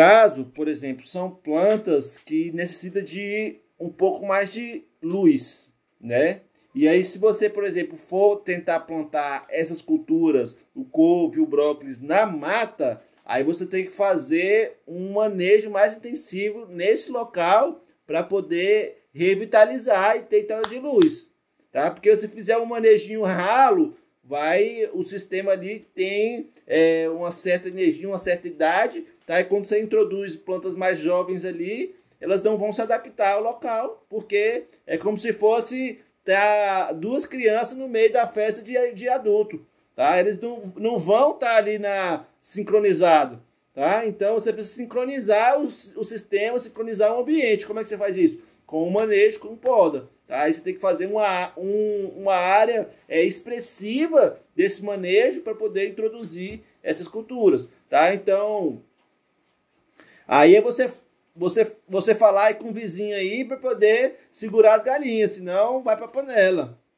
caso, por exemplo, são plantas que necessitam de um pouco mais de luz, né? E aí, se você, por exemplo, for tentar plantar essas culturas, o couve, o brócolis, na mata, aí você tem que fazer um manejo mais intensivo nesse local para poder revitalizar e ter entrada de luz, tá? Porque se fizer um manejinho ralo, vai o sistema ali tem é, uma certa energia, uma certa idade, tá? E quando você introduz plantas mais jovens ali, elas não vão se adaptar ao local, porque é como se fosse tá, duas crianças no meio da festa de, de adulto, tá? Eles não, não vão estar tá ali na sincronizado, tá? Então você precisa sincronizar o, o sistema, sincronizar o ambiente. Como é que você faz isso? Com o manejo, com poda. Tá? Aí você tem que fazer uma, um, uma área é, expressiva desse manejo para poder introduzir essas culturas. Tá? Então, aí é você, você, você falar com o vizinho aí para poder segurar as galinhas, senão vai para a panela.